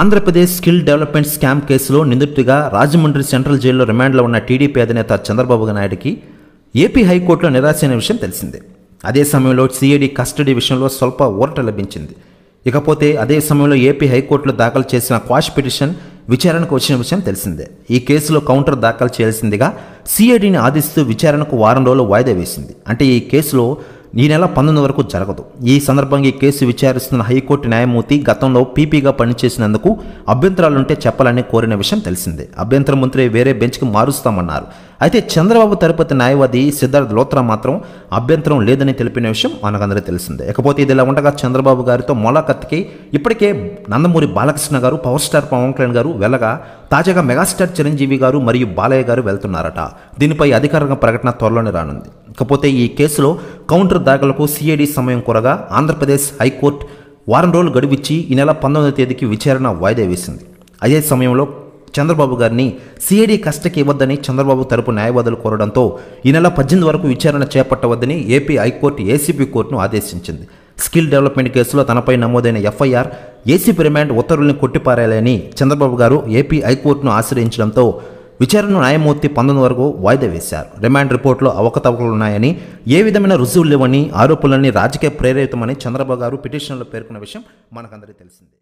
Andhra Pradesh skill development scam కేసులో నిందితుడిగా Rajahmundry central జైల్లో రిమాండ్లో ఉన్న టీడీపీ అధినేత చంద్రబాబు నాయుడికి ఏపీ హైకోర్టులో నిరాశ అయిన విషయం తెలిసిందే అదే సమయంలో సిఐడి కస్టడీ విషయంలో స్వల్ప ఊరట లభించింది ఇకపోతే అదే సమయంలో ఏపీ హైకోర్టులో దాఖలు చేసిన క్వాష్ పిటిషన్ విచారణకు వచ్చిన విషయం తెలిసిందే ఈ కేసులో కౌంటర్ దాఖలు చేయాల్సిందిగా సిఐడిని ఆదిస్తూ విచారణకు వారం రోజులు వాయిదా వేసింది అంటే ఈ కేసులో ఈ నెల పంతొమ్మిది వరకు జరగదు ఈ సందర్భంగా ఈ కేసు విచారిస్తున్న హైకోర్టు న్యాయమూర్తి గతంలో పీపీగా పనిచేసినందుకు అభ్యంతరాలుంటే చెప్పాలని కోరిన విషయం తెలిసిందే అభ్యంతర మంత్రి వేరే బెంచ్కి మారుస్తామన్నారు అయితే చంద్రబాబు తరపతి న్యాయవాది సిద్ధార్థ్ లోత్రా మాత్రం అభ్యంతరం లేదని తెలిపిన విషయం మనకందరూ తెలిసిందే ఇకపోతే ఇదిలా ఉండగా చంద్రబాబు గారితో మొలాఖత్కి ఇప్పటికే నందమూరి బాలకృష్ణ గారు పవర్ స్టార్ పవన్ కళ్యాణ్ గారు వెళ్ళగా తాజాగా మెగాస్టార్ చిరంజీవి గారు మరియు బాలయ్య గారు వెళ్తున్నారట దీనిపై అధికారిక ప్రకటన త్వరలోనే రానుంది ఇకపోతే ఈ కేసులో కౌంటర్ దాఖలకు సిఐడి సమయం కోరగా ఆంధ్రప్రదేశ్ హైకోర్టు వారం రోజులు గడువిచ్చి ఈ నెల పంతొమ్మిదవ తేదీకి విచారణ వాయిదా వేసింది అదే సమయంలో చంద్రబాబు గారిని సిఐడి కష్టకి ఇవ్వద్దని చంద్రబాబు తరపు న్యాయవాదులు కోరడంతో ఈ నెల పద్దెనిమిది వరకు విచారణ చేపట్టవద్దని ఏపీ హైకోర్టు ఏసీబీ కోర్టును ఆదేశించింది స్కిల్ డెవలప్మెంట్ కేసులో తనపై నమోదైన ఎఫ్ఐఆర్ ఏసీపీ రిమాండ్ ఉత్తర్వుల్ని కొట్టిపారాలని చంద్రబాబు గారు ఏపీ హైకోర్టును ఆశ్రయించడంతో విచారణ న్యాయమూర్తి పంతొమ్మిది వరకు వాయిదా వేశారు రిమాండ్ రిపోర్టులో అవకతవకలున్నాయని ఏ విధమైన రుజువులు లేవని ఆరోపణలన్నీ రాజకీయ ప్రేరితమని చంద్రబాబు గారు పిటిషన్లో పేర్కొన్న విషయం మనకందరికీ తెలిసిందే